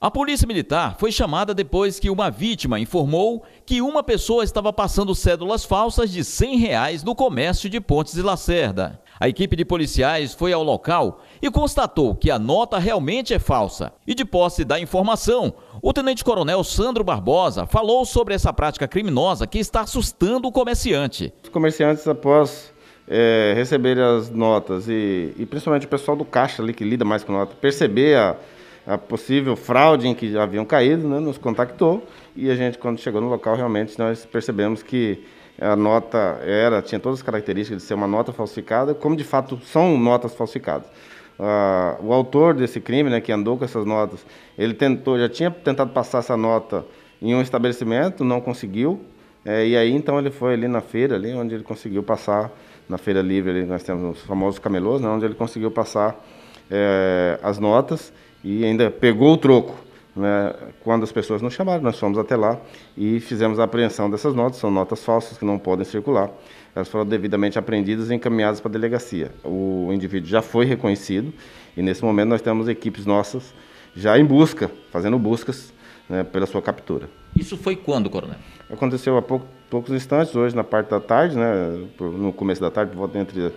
A polícia militar foi chamada depois que uma vítima informou que uma pessoa estava passando cédulas falsas de R$ 100 reais no comércio de Pontes e Lacerda. A equipe de policiais foi ao local e constatou que a nota realmente é falsa. E de posse da informação, o tenente-coronel Sandro Barbosa falou sobre essa prática criminosa que está assustando o comerciante. Os comerciantes, após é, receber as notas e, e principalmente o pessoal do caixa ali que lida mais com nota, perceber a a possível fraude em que haviam caído, né, nos contactou e a gente, quando chegou no local, realmente nós percebemos que a nota era tinha todas as características de ser uma nota falsificada, como de fato são notas falsificadas. Uh, o autor desse crime, né, que andou com essas notas, ele tentou, já tinha tentado passar essa nota em um estabelecimento, não conseguiu. É, e aí então ele foi ali na feira, ali onde ele conseguiu passar na feira livre, ali nós temos os famosos camelôs, né, onde ele conseguiu passar é, as notas e ainda pegou o troco. Né? Quando as pessoas não chamaram, nós fomos até lá e fizemos a apreensão dessas notas, são notas falsas que não podem circular. Elas foram devidamente apreendidas e encaminhadas para a delegacia. O indivíduo já foi reconhecido e nesse momento nós temos equipes nossas já em busca, fazendo buscas né, pela sua captura. Isso foi quando, coronel? Aconteceu há pouco, poucos instantes, hoje na parte da tarde, né, no começo da tarde, por volta entre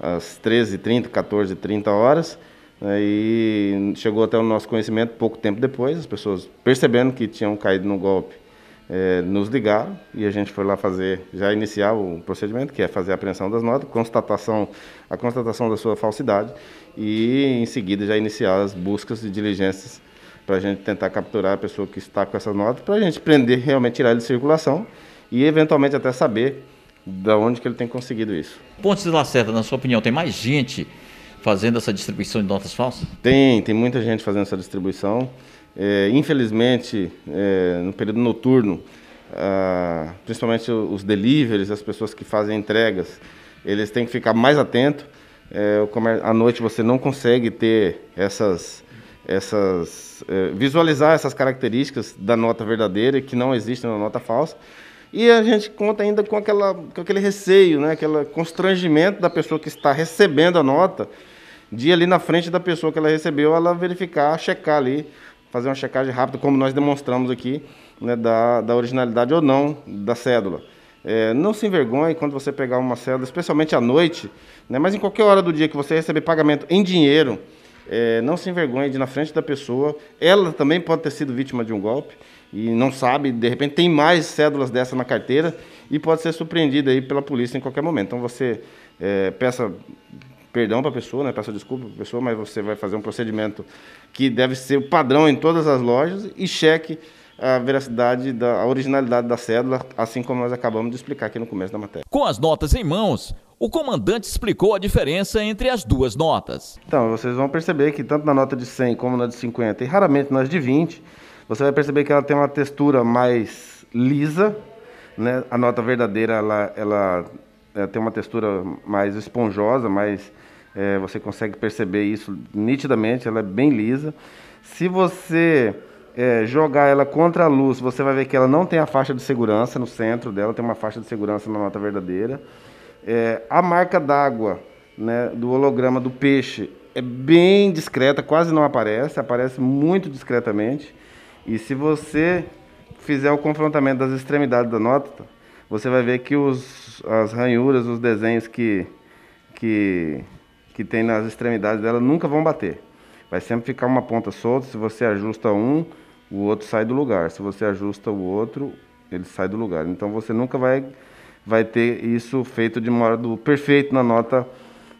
as 13h30, 14h30 horas. Aí né, chegou até o nosso conhecimento pouco tempo depois, as pessoas percebendo que tinham caído no golpe, eh, nos ligaram e a gente foi lá fazer, já iniciar o procedimento, que é fazer a apreensão das notas, constatação, a constatação da sua falsidade e em seguida já iniciar as buscas e diligências para a gente tentar capturar a pessoa que está com essas notas, para a gente prender, realmente tirar ele de circulação e eventualmente até saber da onde que ele tem conseguido isso. Pontes de Lacerda, na sua opinião, tem mais gente fazendo essa distribuição de notas falsas? Tem, tem muita gente fazendo essa distribuição. É, infelizmente, é, no período noturno, ah, principalmente os deliveries, as pessoas que fazem entregas, eles têm que ficar mais atentos. É, à noite você não consegue ter essas, essas é, visualizar essas características da nota verdadeira que não existem na nota falsa. E a gente conta ainda com, aquela, com aquele receio, né? aquele constrangimento da pessoa que está recebendo a nota de ir ali na frente da pessoa que ela recebeu, ela verificar, checar ali, fazer uma checagem rápida, como nós demonstramos aqui, né, da, da originalidade ou não da cédula. É, não se envergonhe quando você pegar uma cédula, especialmente à noite, né, mas em qualquer hora do dia que você receber pagamento em dinheiro, é, não se envergonhe de ir na frente da pessoa. Ela também pode ter sido vítima de um golpe e não sabe, de repente tem mais cédulas dessa na carteira e pode ser surpreendida aí pela polícia em qualquer momento. Então você é, peça perdão para a pessoa, né? Peço desculpa para a pessoa, mas você vai fazer um procedimento que deve ser o padrão em todas as lojas e cheque a veracidade, da, a originalidade da cédula, assim como nós acabamos de explicar aqui no começo da matéria. Com as notas em mãos, o comandante explicou a diferença entre as duas notas. Então, vocês vão perceber que tanto na nota de 100 como na de 50, e raramente nas de 20, você vai perceber que ela tem uma textura mais lisa, né? a nota verdadeira ela, ela é, tem uma textura mais esponjosa, mas é, você consegue perceber isso nitidamente, ela é bem lisa. Se você é, jogar ela contra a luz, você vai ver que ela não tem a faixa de segurança no centro dela, tem uma faixa de segurança na nota verdadeira. É, a marca d'água né, do holograma do peixe é bem discreta, quase não aparece, aparece muito discretamente. E se você fizer o confrontamento das extremidades da nota, você vai ver que os, as ranhuras, os desenhos que, que, que tem nas extremidades dela nunca vão bater. Vai sempre ficar uma ponta solta, se você ajusta um, o outro sai do lugar. Se você ajusta o outro, ele sai do lugar. Então você nunca vai, vai ter isso feito de modo perfeito na nota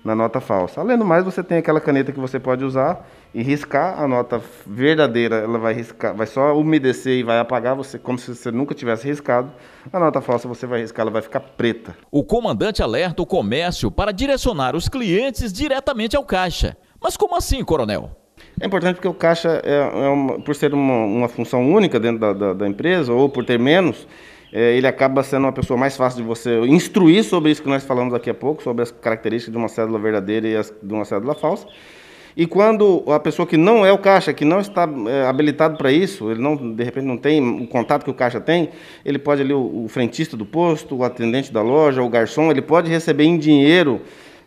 na nota falsa. Além do mais, você tem aquela caneta que você pode usar e riscar a nota verdadeira, ela vai riscar, vai só umedecer e vai apagar você como se você nunca tivesse riscado. A nota falsa você vai riscar, ela vai ficar preta. O comandante alerta o comércio para direcionar os clientes diretamente ao caixa. Mas como assim, coronel? É importante porque o caixa, é, é uma, por ser uma, uma, função única dentro da, da, da empresa, ou por ter menos, é, ele acaba sendo uma pessoa mais fácil de você instruir sobre isso que nós falamos daqui a pouco, sobre as características de uma cédula verdadeira e as, de uma cédula falsa. E quando a pessoa que não é o caixa, que não está é, habilitado para isso, ele não, de repente não tem o contato que o caixa tem, ele pode ali, o, o frentista do posto, o atendente da loja, o garçom, ele pode receber em dinheiro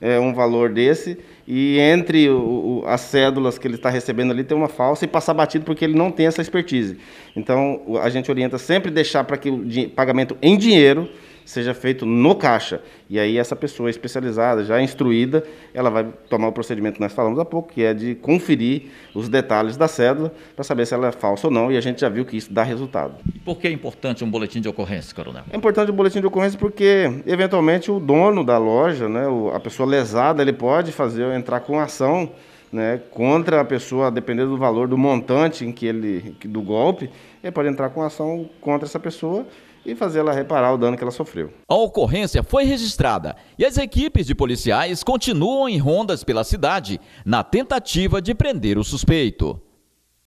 é, um valor desse e entre o, o, as cédulas que ele está recebendo ali tem uma falsa e passar batido porque ele não tem essa expertise. Então, a gente orienta sempre deixar para que o pagamento em dinheiro seja feito no caixa. E aí essa pessoa especializada, já instruída, ela vai tomar o procedimento que nós falamos há pouco, que é de conferir os detalhes da cédula para saber se ela é falsa ou não, e a gente já viu que isso dá resultado. E por que é importante um boletim de ocorrência, coronel? É importante um boletim de ocorrência porque, eventualmente, o dono da loja, né, a pessoa lesada, ele pode fazer entrar com ação né, contra a pessoa, dependendo do valor do montante em que ele do golpe, ele pode entrar com ação contra essa pessoa e fazer ela reparar o dano que ela sofreu. A ocorrência foi registrada e as equipes de policiais continuam em rondas pela cidade na tentativa de prender o suspeito.